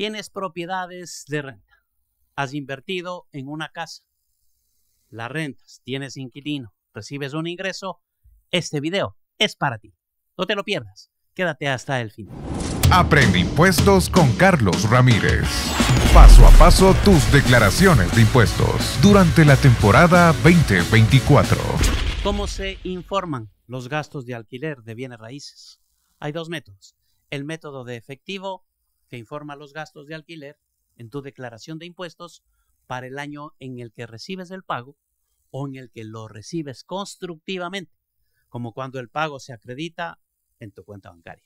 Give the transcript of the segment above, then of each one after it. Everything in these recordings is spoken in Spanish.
Tienes propiedades de renta. Has invertido en una casa. Las rentas, tienes inquilino, recibes un ingreso. Este video es para ti. No te lo pierdas. Quédate hasta el final. Aprende impuestos con Carlos Ramírez. Paso a paso tus declaraciones de impuestos durante la temporada 2024. ¿Cómo se informan los gastos de alquiler de bienes raíces? Hay dos métodos. El método de efectivo que informa los gastos de alquiler en tu declaración de impuestos para el año en el que recibes el pago o en el que lo recibes constructivamente, como cuando el pago se acredita en tu cuenta bancaria.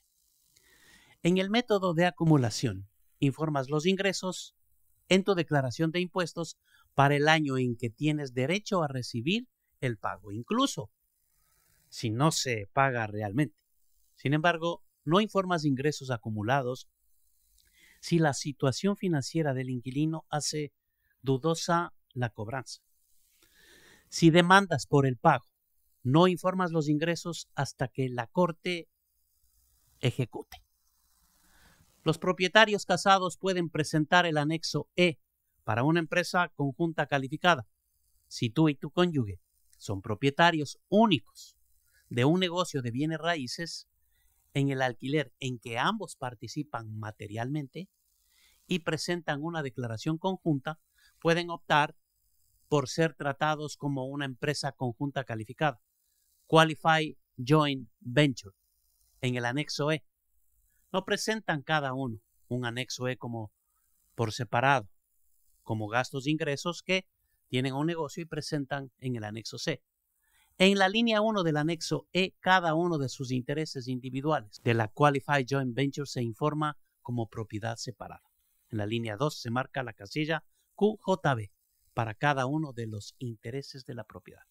En el método de acumulación, informas los ingresos en tu declaración de impuestos para el año en que tienes derecho a recibir el pago, incluso si no se paga realmente. Sin embargo, no informas ingresos acumulados si la situación financiera del inquilino hace dudosa la cobranza. Si demandas por el pago, no informas los ingresos hasta que la Corte ejecute. Los propietarios casados pueden presentar el anexo E para una empresa conjunta calificada, si tú y tu cónyuge son propietarios únicos de un negocio de bienes raíces en el alquiler en que ambos participan materialmente y presentan una declaración conjunta, pueden optar por ser tratados como una empresa conjunta calificada. Qualify Joint Venture en el anexo E. No presentan cada uno un anexo E como por separado, como gastos de ingresos que tienen un negocio y presentan en el anexo C. En la línea 1 del anexo E, cada uno de sus intereses individuales, de la Qualified Joint Venture se informa como propiedad separada. En la línea 2 se marca la casilla QJB para cada uno de los intereses de la propiedad.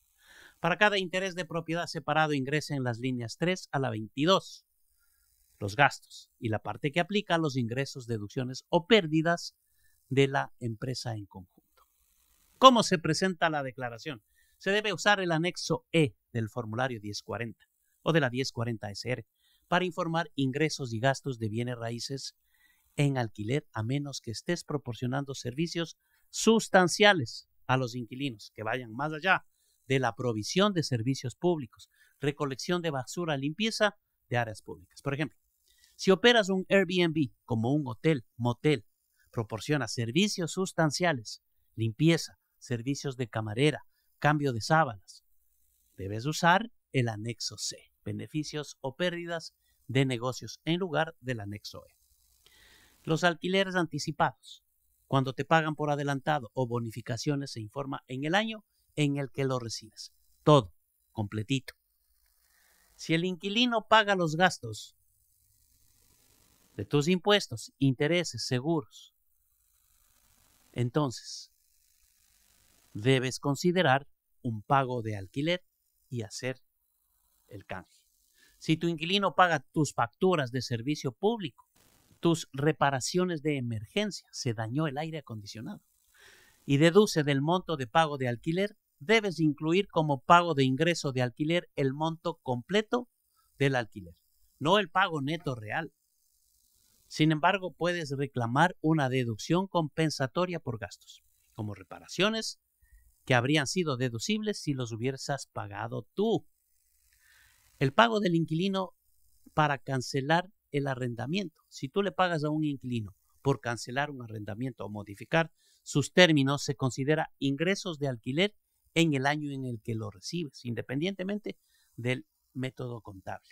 Para cada interés de propiedad separado ingresa en las líneas 3 a la 22 los gastos y la parte que aplica los ingresos, deducciones o pérdidas de la empresa en conjunto. ¿Cómo se presenta la declaración? se debe usar el anexo E del formulario 1040 o de la 1040SR para informar ingresos y gastos de bienes raíces en alquiler a menos que estés proporcionando servicios sustanciales a los inquilinos que vayan más allá de la provisión de servicios públicos, recolección de basura, limpieza de áreas públicas. Por ejemplo, si operas un Airbnb como un hotel, motel, proporciona servicios sustanciales, limpieza, servicios de camarera, cambio de sábanas. Debes usar el anexo C, beneficios o pérdidas de negocios, en lugar del anexo E. Los alquileres anticipados. Cuando te pagan por adelantado o bonificaciones se informa en el año en el que lo recibes. Todo, completito. Si el inquilino paga los gastos de tus impuestos, intereses, seguros, entonces debes considerar un pago de alquiler y hacer el canje. Si tu inquilino paga tus facturas de servicio público, tus reparaciones de emergencia, se dañó el aire acondicionado, y deduce del monto de pago de alquiler, debes incluir como pago de ingreso de alquiler el monto completo del alquiler, no el pago neto real. Sin embargo, puedes reclamar una deducción compensatoria por gastos, como reparaciones, que habrían sido deducibles si los hubieras pagado tú. El pago del inquilino para cancelar el arrendamiento. Si tú le pagas a un inquilino por cancelar un arrendamiento o modificar sus términos, se considera ingresos de alquiler en el año en el que lo recibes, independientemente del método contable.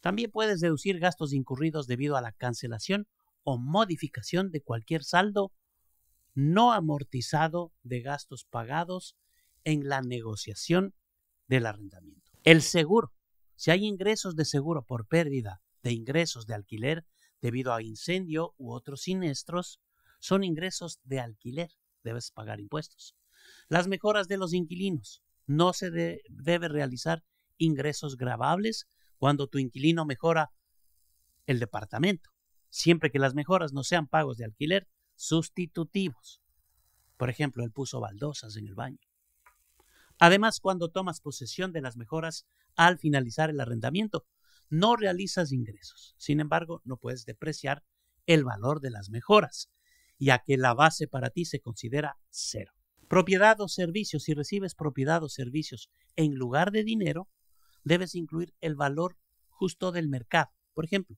También puedes deducir gastos incurridos debido a la cancelación o modificación de cualquier saldo no amortizado de gastos pagados en la negociación del arrendamiento. El seguro. Si hay ingresos de seguro por pérdida de ingresos de alquiler debido a incendio u otros siniestros, son ingresos de alquiler. Debes pagar impuestos. Las mejoras de los inquilinos. No se debe realizar ingresos grabables cuando tu inquilino mejora el departamento. Siempre que las mejoras no sean pagos de alquiler, sustitutivos. Por ejemplo, él puso baldosas en el baño. Además, cuando tomas posesión de las mejoras al finalizar el arrendamiento, no realizas ingresos. Sin embargo, no puedes depreciar el valor de las mejoras, ya que la base para ti se considera cero. Propiedad o servicios. Si recibes propiedad o servicios en lugar de dinero, debes incluir el valor justo del mercado. Por ejemplo,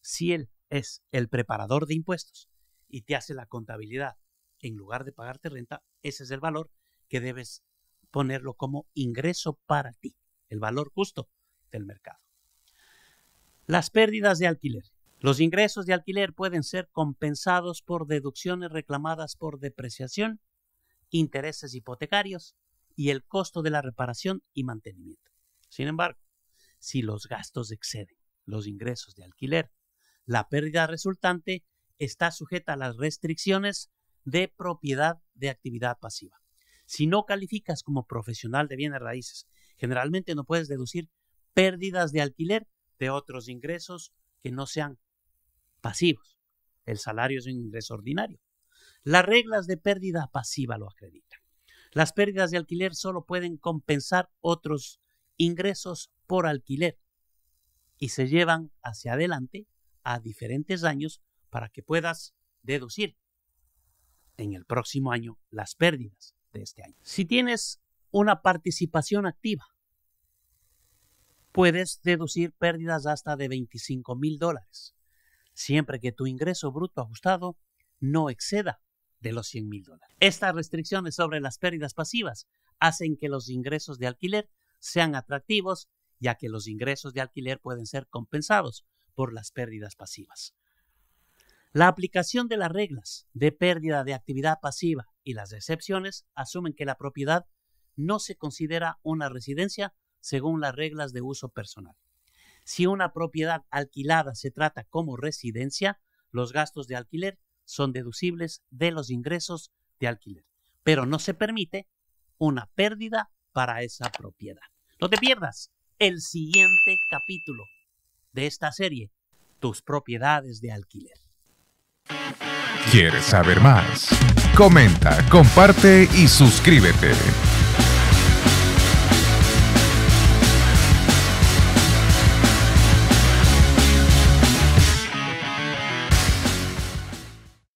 si él es el preparador de impuestos y te hace la contabilidad. En lugar de pagarte renta, ese es el valor que debes ponerlo como ingreso para ti, el valor justo del mercado. Las pérdidas de alquiler. Los ingresos de alquiler pueden ser compensados por deducciones reclamadas por depreciación, intereses hipotecarios y el costo de la reparación y mantenimiento. Sin embargo, si los gastos exceden los ingresos de alquiler, la pérdida resultante está sujeta a las restricciones de propiedad de actividad pasiva. Si no calificas como profesional de bienes raíces, generalmente no puedes deducir pérdidas de alquiler de otros ingresos que no sean pasivos. El salario es un ingreso ordinario. Las reglas de pérdida pasiva lo acreditan. Las pérdidas de alquiler solo pueden compensar otros ingresos por alquiler y se llevan hacia adelante a diferentes años para que puedas deducir en el próximo año las pérdidas de este año. Si tienes una participación activa, puedes deducir pérdidas hasta de 25 mil dólares, siempre que tu ingreso bruto ajustado no exceda de los 100 mil dólares. Estas restricciones sobre las pérdidas pasivas hacen que los ingresos de alquiler sean atractivos, ya que los ingresos de alquiler pueden ser compensados por las pérdidas pasivas. La aplicación de las reglas de pérdida de actividad pasiva y las excepciones asumen que la propiedad no se considera una residencia según las reglas de uso personal. Si una propiedad alquilada se trata como residencia, los gastos de alquiler son deducibles de los ingresos de alquiler, pero no se permite una pérdida para esa propiedad. No te pierdas el siguiente capítulo de esta serie, tus propiedades de alquiler. ¿Quieres saber más? Comenta, comparte y suscríbete.